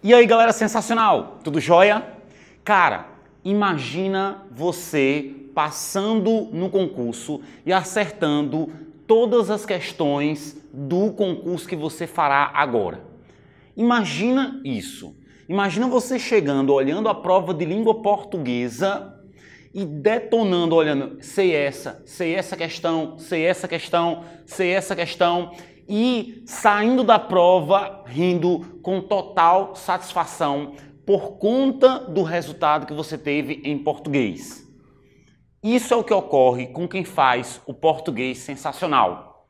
E aí, galera, sensacional! Tudo jóia? Cara, imagina você passando no concurso e acertando todas as questões do concurso que você fará agora. Imagina isso. Imagina você chegando, olhando a prova de língua portuguesa e detonando, olhando, sei essa, sei essa questão, sei essa questão, sei essa questão, e saindo da prova rindo com total satisfação por conta do resultado que você teve em português. Isso é o que ocorre com quem faz o português sensacional.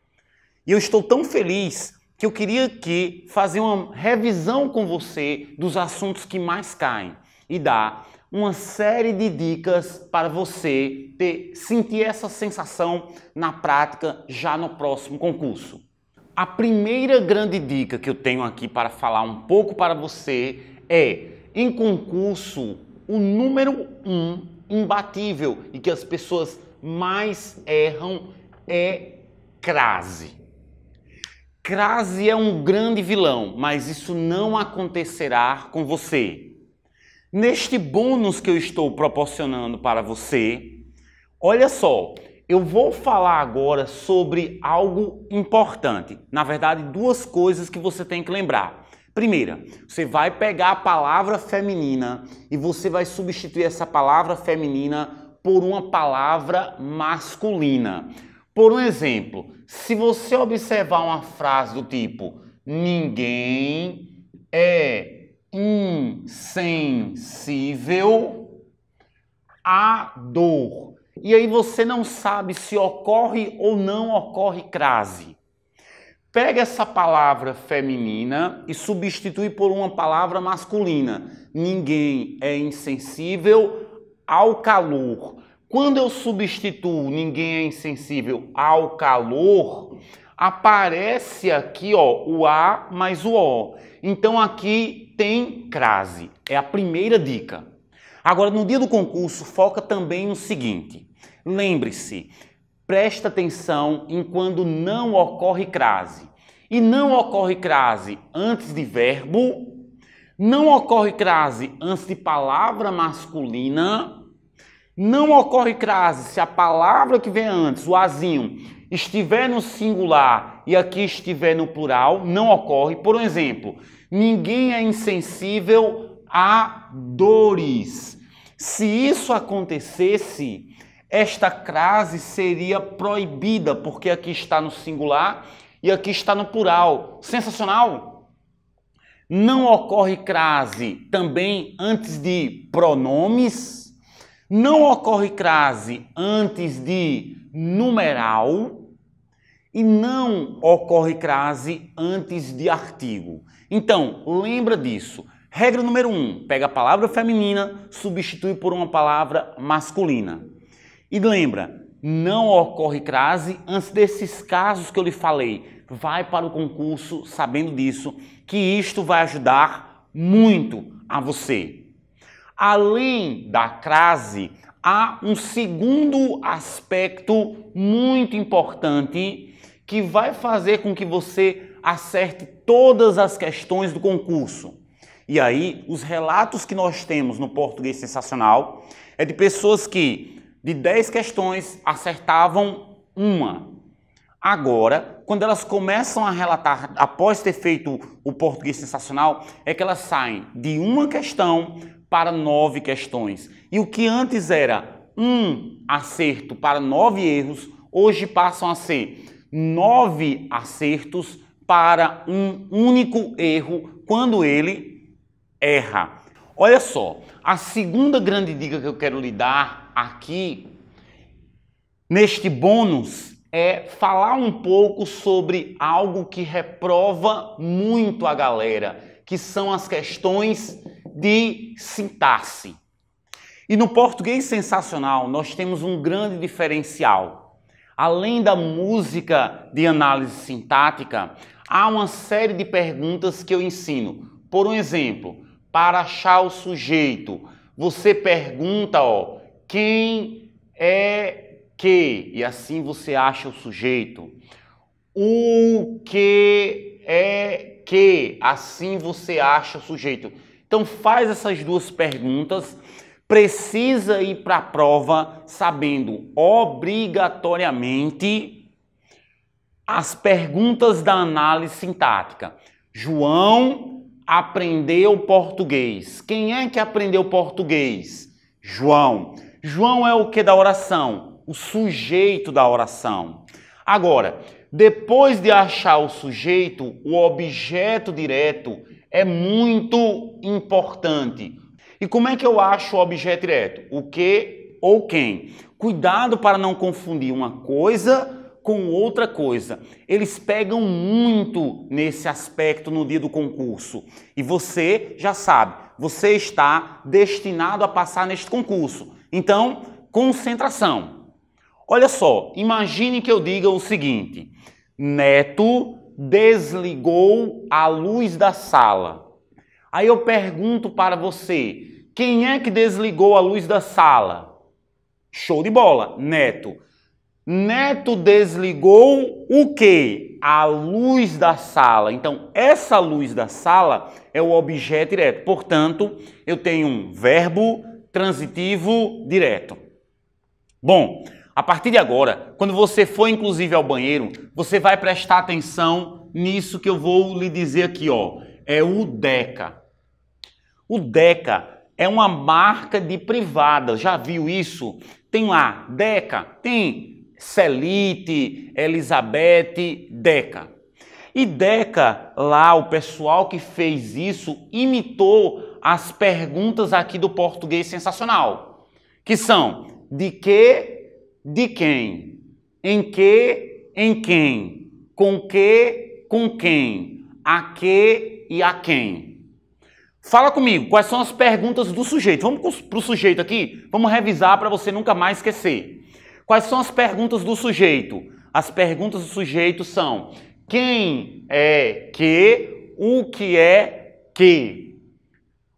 E eu estou tão feliz que eu queria aqui fazer uma revisão com você dos assuntos que mais caem e dar uma série de dicas para você ter, sentir essa sensação na prática já no próximo concurso. A primeira grande dica que eu tenho aqui para falar um pouco para você é: em concurso, o número um imbatível e que as pessoas mais erram é crase. Crase é um grande vilão, mas isso não acontecerá com você. Neste bônus que eu estou proporcionando para você, olha só, eu vou falar agora sobre algo importante. Na verdade, duas coisas que você tem que lembrar. Primeira, você vai pegar a palavra feminina e você vai substituir essa palavra feminina por uma palavra masculina. Por um exemplo, se você observar uma frase do tipo ninguém é insensível à dor e aí você não sabe se ocorre ou não ocorre crase. Pega essa palavra feminina e substitui por uma palavra masculina. Ninguém é insensível ao calor. Quando eu substituo ninguém é insensível ao calor, aparece aqui ó, o A mais o O. Então aqui tem crase. É a primeira dica. Agora, no dia do concurso, foca também no seguinte: Lembre-se, preste atenção em quando não ocorre crase. E não ocorre crase antes de verbo, não ocorre crase antes de palavra masculina, não ocorre crase se a palavra que vem antes, o azinho, estiver no singular e aqui estiver no plural, não ocorre. Por exemplo, ninguém é insensível a dores. Se isso acontecesse, esta crase seria proibida, porque aqui está no singular e aqui está no plural. Sensacional! Não ocorre crase também antes de pronomes, não ocorre crase antes de numeral e não ocorre crase antes de artigo. Então, lembra disso. Regra número 1: um, pega a palavra feminina, substitui por uma palavra masculina. E lembra, não ocorre crase antes desses casos que eu lhe falei. Vai para o concurso sabendo disso, que isto vai ajudar muito a você. Além da crase, há um segundo aspecto muito importante que vai fazer com que você acerte todas as questões do concurso. E aí, os relatos que nós temos no Português Sensacional é de pessoas que de 10 questões, acertavam uma. Agora, quando elas começam a relatar, após ter feito o português sensacional, é que elas saem de uma questão para nove questões. E o que antes era um acerto para nove erros, hoje passam a ser nove acertos para um único erro quando ele erra. Olha só, a segunda grande dica que eu quero lhe dar aqui neste bônus é falar um pouco sobre algo que reprova muito a galera, que são as questões de sintaxe. E no português sensacional, nós temos um grande diferencial. Além da música de análise sintática, há uma série de perguntas que eu ensino. Por um exemplo, para achar o sujeito, você pergunta, ó, quem é que, e assim você acha o sujeito. O que é que, assim você acha o sujeito. Então faz essas duas perguntas, precisa ir para a prova sabendo obrigatoriamente as perguntas da análise sintática. João aprendeu português. Quem é que aprendeu português? João. João é o que da oração? O sujeito da oração. Agora, depois de achar o sujeito, o objeto direto é muito importante. E como é que eu acho o objeto direto? O que ou quem? Cuidado para não confundir uma coisa com outra coisa. Eles pegam muito nesse aspecto no dia do concurso. E você já sabe, você está destinado a passar neste concurso. Então, concentração. Olha só, imagine que eu diga o seguinte: Neto desligou a luz da sala. Aí eu pergunto para você: quem é que desligou a luz da sala? Show de bola, Neto. Neto desligou o quê? A luz da sala. Então, essa luz da sala é o objeto direto. Portanto, eu tenho um verbo transitivo direto. Bom, a partir de agora, quando você for inclusive ao banheiro, você vai prestar atenção nisso que eu vou lhe dizer aqui, ó. É o DECA. O DECA é uma marca de privada, já viu isso? Tem lá, DECA, tem Celite, Elizabeth, DECA. E Deca, lá, o pessoal que fez isso, imitou as perguntas aqui do português sensacional, que são de que, de quem, em que, em quem, com que, com quem, a que e a quem. Fala comigo, quais são as perguntas do sujeito? Vamos para o sujeito aqui? Vamos revisar para você nunca mais esquecer. Quais são as perguntas do sujeito? As perguntas do sujeito são quem é que, o que é que.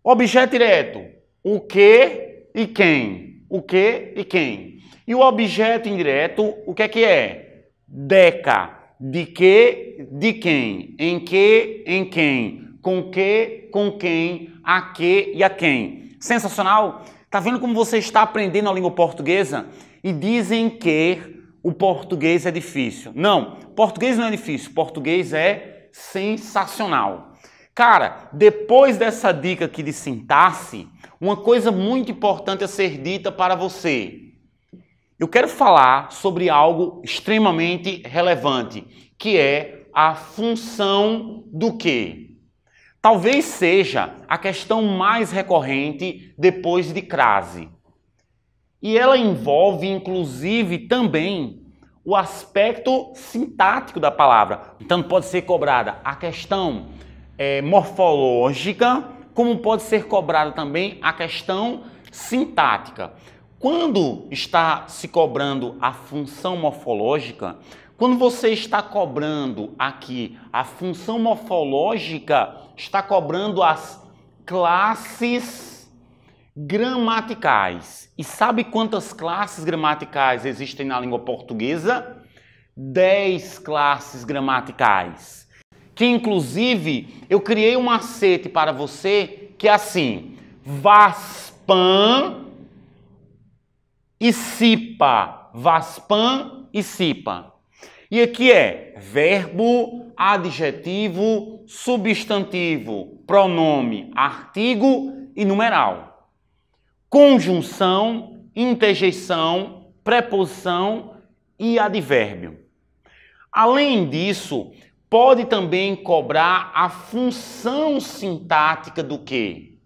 Objeto direto, o que e quem. O que e quem. E o objeto indireto, o que é que é? Deca. De que, de quem. Em que, em quem. Com que, com quem. A que e a quem. Sensacional? Tá vendo como você está aprendendo a língua portuguesa? E dizem que o português é difícil. Não, português não é difícil, português é sensacional. Cara, depois dessa dica aqui de sintaxe, uma coisa muito importante a ser dita para você. Eu quero falar sobre algo extremamente relevante, que é a função do que. Talvez seja a questão mais recorrente depois de crase. E ela envolve, inclusive, também o aspecto sintático da palavra. Então, pode ser cobrada a questão é, morfológica, como pode ser cobrada também a questão sintática. Quando está se cobrando a função morfológica, quando você está cobrando aqui a função morfológica, está cobrando as classes gramaticais. E sabe quantas classes gramaticais existem na língua portuguesa? 10 classes gramaticais. Que inclusive eu criei um macete para você que é assim: Vaspan e Sipa. Vaspan e Sipa. E aqui é verbo, adjetivo, substantivo, pronome, artigo e numeral conjunção, interjeição, preposição e advérbio. Além disso, pode também cobrar a função sintática do que.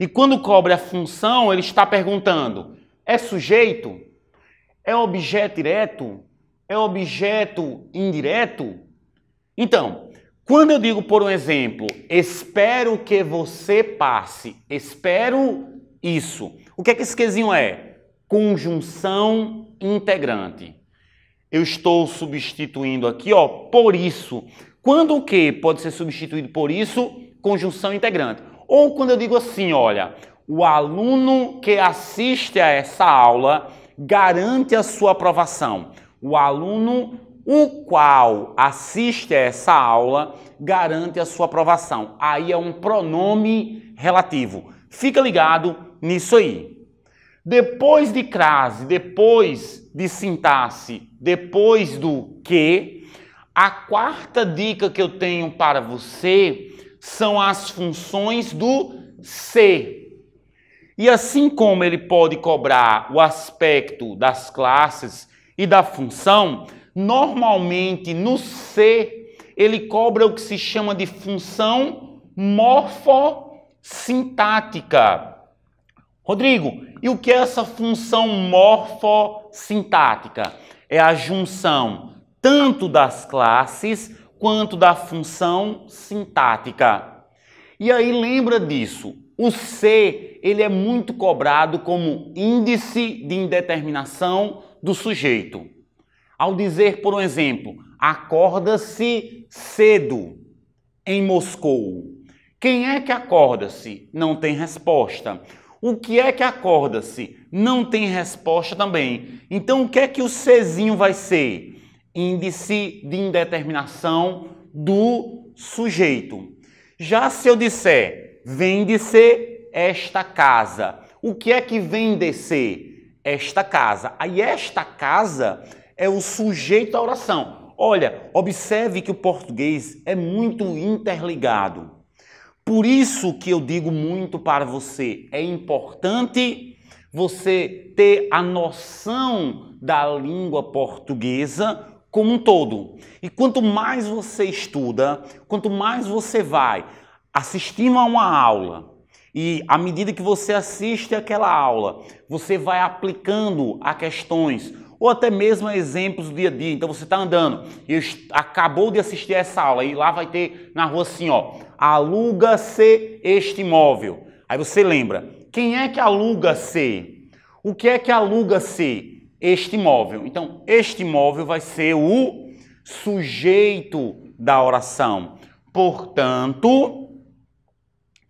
E quando cobre a função, ele está perguntando: é sujeito? É objeto direto? É objeto indireto? Então, quando eu digo, por um exemplo, espero que você passe, espero isso. O que é que esse quezinho é? Conjunção integrante. Eu estou substituindo aqui, ó, por isso. Quando o que pode ser substituído por isso? Conjunção integrante. Ou quando eu digo assim, olha, o aluno que assiste a essa aula garante a sua aprovação. O aluno o qual assiste a essa aula garante a sua aprovação. Aí é um pronome relativo. Fica ligado nisso aí. Depois de crase, depois de sintaxe, depois do que, a quarta dica que eu tenho para você são as funções do ser. E assim como ele pode cobrar o aspecto das classes e da função, normalmente no ser ele cobra o que se chama de função morfossintática. Rodrigo, e o que é essa função morfossintática? É a junção tanto das classes quanto da função sintática. E aí lembra disso, o C ele é muito cobrado como índice de indeterminação do sujeito. Ao dizer, por um exemplo, acorda-se cedo em Moscou. Quem é que acorda-se? Não tem resposta. O que é que acorda-se? Não tem resposta também. Então, o que é que o Czinho vai ser? Índice de indeterminação do sujeito. Já se eu disser, vem de ser esta casa. O que é que vem de ser? Esta casa. Aí, esta casa é o sujeito da oração. Olha, observe que o português é muito interligado. Por isso que eu digo muito para você, é importante você ter a noção da língua portuguesa como um todo. E quanto mais você estuda, quanto mais você vai assistindo a uma aula, e à medida que você assiste aquela aula, você vai aplicando a questões ou até mesmo exemplos do dia a dia. Então você está andando e acabou de assistir essa aula e lá vai ter na rua assim, ó, aluga-se este imóvel. Aí você lembra, quem é que aluga-se? O que é que aluga-se? Este imóvel. Então, este imóvel vai ser o sujeito da oração. Portanto,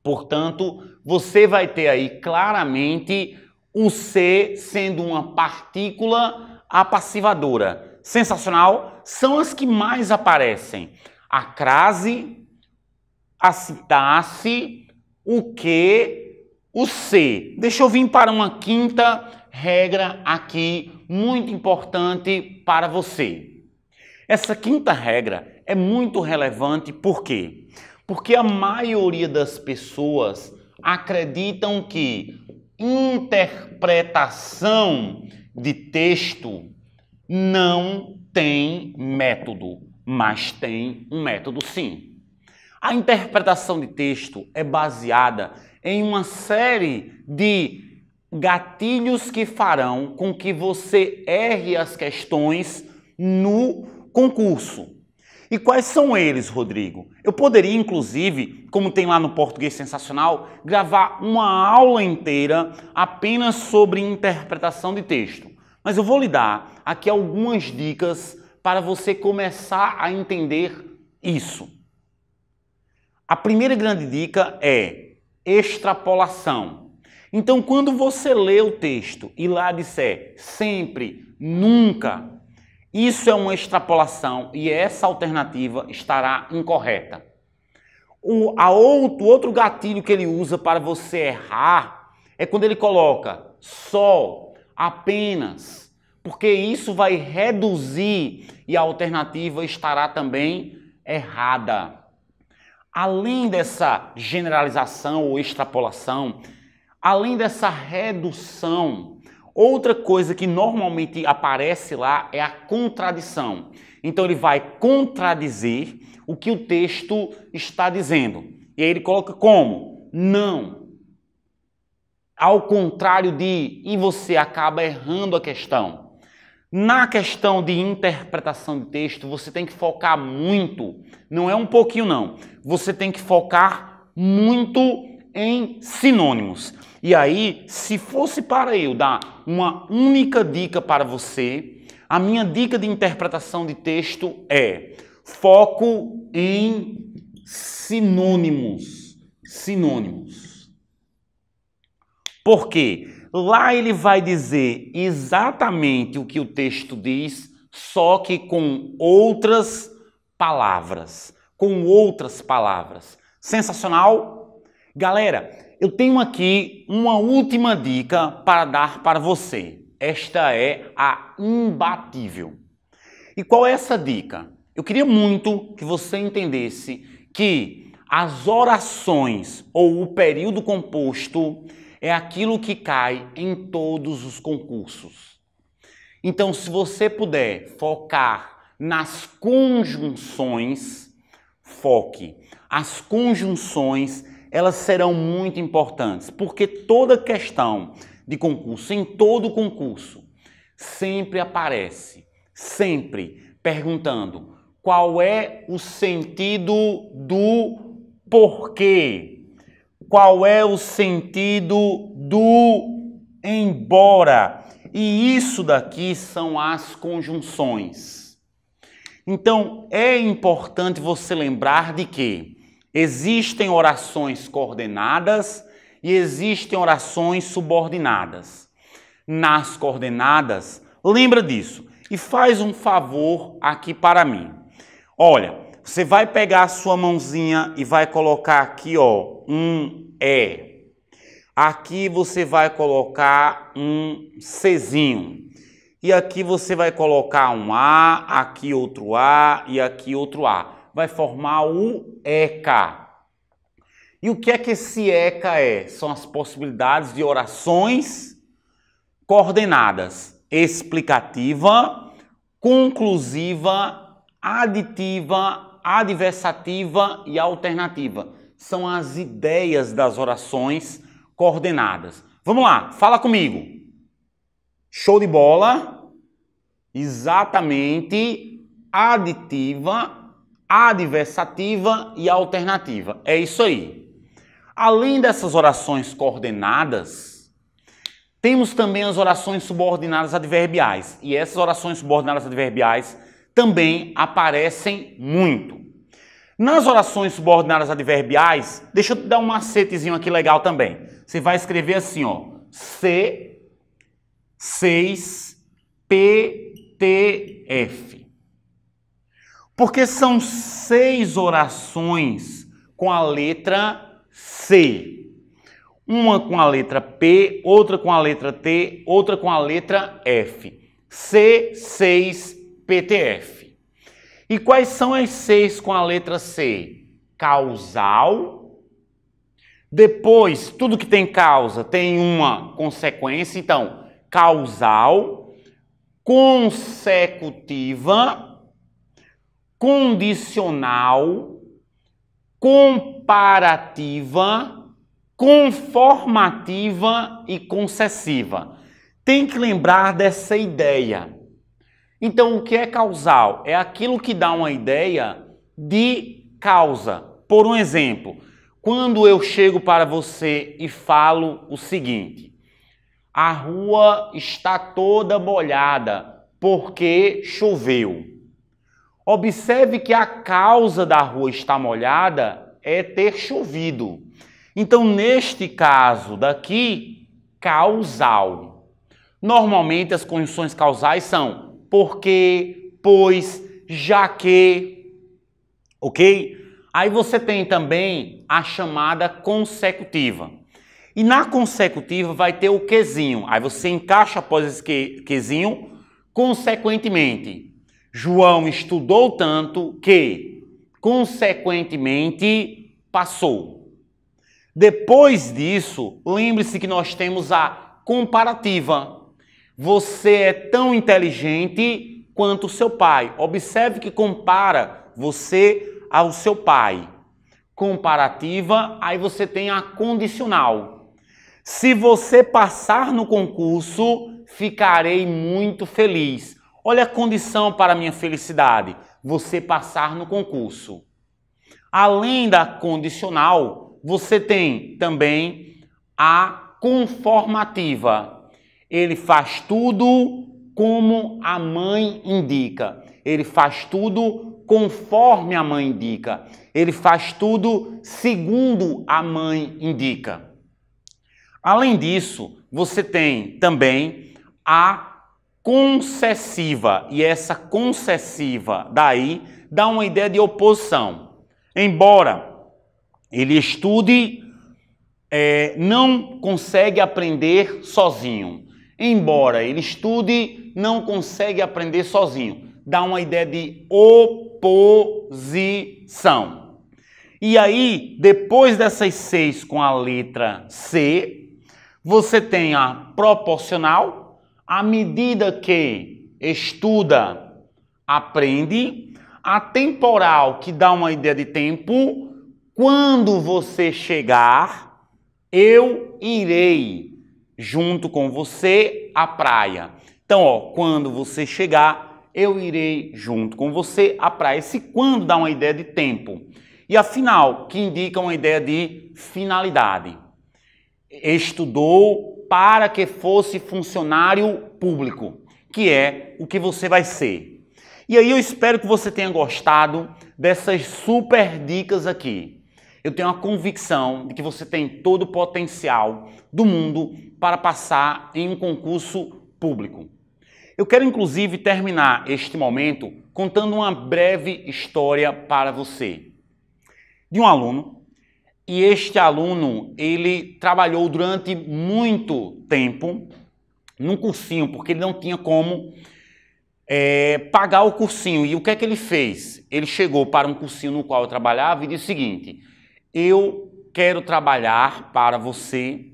portanto, você vai ter aí claramente o ser sendo uma partícula apassivadora. Sensacional? São as que mais aparecem. A crase, aceitasse o que, o ser. Deixa eu vir para uma quinta regra aqui, muito importante para você. Essa quinta regra é muito relevante por quê? Porque a maioria das pessoas acreditam que interpretação de texto não tem método, mas tem um método sim. A interpretação de texto é baseada em uma série de gatilhos que farão com que você erre as questões no concurso. E quais são eles, Rodrigo? Eu poderia, inclusive, como tem lá no Português Sensacional, gravar uma aula inteira apenas sobre interpretação de texto. Mas eu vou lhe dar aqui algumas dicas para você começar a entender isso. A primeira grande dica é extrapolação. Então, quando você lê o texto e lá disser sempre, nunca, isso é uma extrapolação e essa alternativa estará incorreta. O a outro, outro gatilho que ele usa para você errar é quando ele coloca só, apenas, porque isso vai reduzir e a alternativa estará também errada além dessa generalização ou extrapolação, além dessa redução, outra coisa que normalmente aparece lá é a contradição. Então ele vai contradizer o que o texto está dizendo. E aí ele coloca como? Não. Ao contrário de, e você acaba errando a questão. Na questão de interpretação de texto, você tem que focar muito, não é um pouquinho não. Você tem que focar muito em sinônimos. E aí, se fosse para eu dar uma única dica para você, a minha dica de interpretação de texto é: foco em sinônimos. Sinônimos. Por quê? Lá ele vai dizer exatamente o que o texto diz, só que com outras palavras. Com outras palavras. Sensacional? Galera, eu tenho aqui uma última dica para dar para você. Esta é a imbatível. E qual é essa dica? Eu queria muito que você entendesse que as orações ou o período composto é aquilo que cai em todos os concursos. Então, se você puder focar nas conjunções, foque. As conjunções, elas serão muito importantes, porque toda questão de concurso, em todo concurso, sempre aparece, sempre perguntando qual é o sentido do porquê qual é o sentido do embora. E isso daqui são as conjunções. Então, é importante você lembrar de que existem orações coordenadas e existem orações subordinadas. Nas coordenadas, lembra disso e faz um favor aqui para mim. Olha, você vai pegar a sua mãozinha e vai colocar aqui, ó, um E. Aqui você vai colocar um Czinho. E aqui você vai colocar um A, aqui outro A e aqui outro A. Vai formar o ECA. E o que é que esse ECA é? São as possibilidades de orações coordenadas: explicativa, conclusiva, aditiva, adversativa e alternativa. São as ideias das orações coordenadas. Vamos lá, fala comigo. Show de bola. Exatamente aditiva, adversativa e alternativa. É isso aí. Além dessas orações coordenadas, temos também as orações subordinadas adverbiais. E essas orações subordinadas adverbiais também aparecem muito. Nas orações subordinadas adverbiais, deixa eu te dar um macetezinho aqui legal também. Você vai escrever assim, ó, C, 6, P, T, F. Porque são seis orações com a letra C. Uma com a letra P, outra com a letra T, outra com a letra F. C, 6, PTF. E quais são as seis com a letra C? Causal. Depois, tudo que tem causa tem uma consequência, então, causal, consecutiva, condicional, comparativa, conformativa e concessiva. Tem que lembrar dessa ideia. Então, o que é causal? É aquilo que dá uma ideia de causa. Por um exemplo, quando eu chego para você e falo o seguinte: a rua está toda molhada porque choveu. Observe que a causa da rua estar molhada é ter chovido. Então, neste caso daqui, causal. Normalmente as condições causais são porque, pois, já que, ok? Aí você tem também a chamada consecutiva. E na consecutiva vai ter o quezinho. Aí você encaixa após esse que, quezinho, consequentemente. João estudou tanto que, consequentemente, passou. Depois disso, lembre-se que nós temos a comparativa. Você é tão inteligente quanto seu pai. Observe que compara você ao seu pai. Comparativa, aí você tem a condicional. Se você passar no concurso, ficarei muito feliz. Olha a condição para minha felicidade: você passar no concurso. Além da condicional, você tem também a conformativa. Ele faz tudo como a mãe indica. Ele faz tudo conforme a mãe indica. Ele faz tudo segundo a mãe indica. Além disso, você tem também a concessiva, e essa concessiva daí dá uma ideia de oposição. Embora ele estude, é, não consegue aprender sozinho. Embora ele estude, não consegue aprender sozinho. Dá uma ideia de oposição. E aí, depois dessas seis com a letra C, você tem a proporcional, à medida que estuda, aprende, a temporal, que dá uma ideia de tempo, quando você chegar, eu irei junto com você à praia. Então, ó, quando você chegar, eu irei junto com você à praia. Esse quando dá uma ideia de tempo. E afinal, que indica uma ideia de finalidade. Estudou para que fosse funcionário público, que é o que você vai ser. E aí eu espero que você tenha gostado dessas super dicas aqui eu tenho a convicção de que você tem todo o potencial do mundo para passar em um concurso público. Eu quero inclusive terminar este momento contando uma breve história para você. De um aluno, e este aluno, ele trabalhou durante muito tempo num cursinho, porque ele não tinha como é, pagar o cursinho. E o que é que ele fez? Ele chegou para um cursinho no qual eu trabalhava e disse o seguinte: eu quero trabalhar para você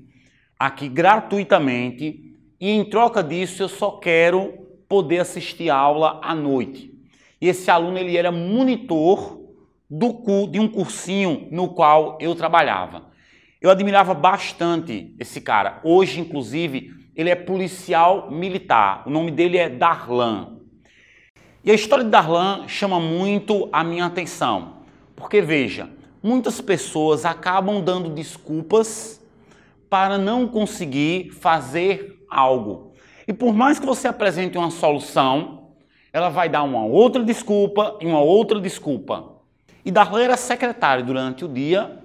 aqui gratuitamente e em troca disso eu só quero poder assistir aula à noite. E esse aluno ele era monitor do de um cursinho no qual eu trabalhava. Eu admirava bastante esse cara. Hoje, inclusive, ele é policial militar. O nome dele é Darlan. E a história de Darlan chama muito a minha atenção. Porque veja, muitas pessoas acabam dando desculpas para não conseguir fazer algo. E por mais que você apresente uma solução, ela vai dar uma outra desculpa e uma outra desculpa. E Darlan era secretário durante o dia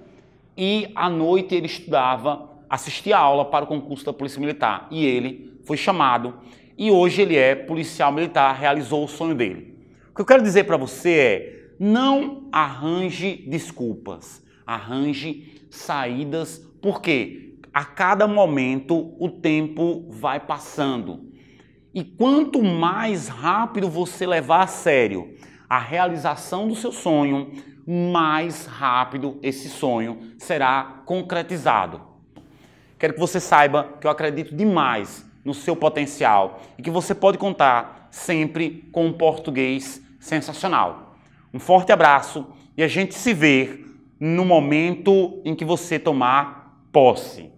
e à noite ele estudava, assistia aula para o concurso da Polícia Militar. E ele foi chamado e hoje ele é policial militar, realizou o sonho dele. O que eu quero dizer para você é não arranje desculpas, arranje saídas, porque a cada momento o tempo vai passando. E quanto mais rápido você levar a sério a realização do seu sonho, mais rápido esse sonho será concretizado. Quero que você saiba que eu acredito demais no seu potencial e que você pode contar sempre com um português sensacional. Um forte abraço e a gente se vê no momento em que você tomar posse.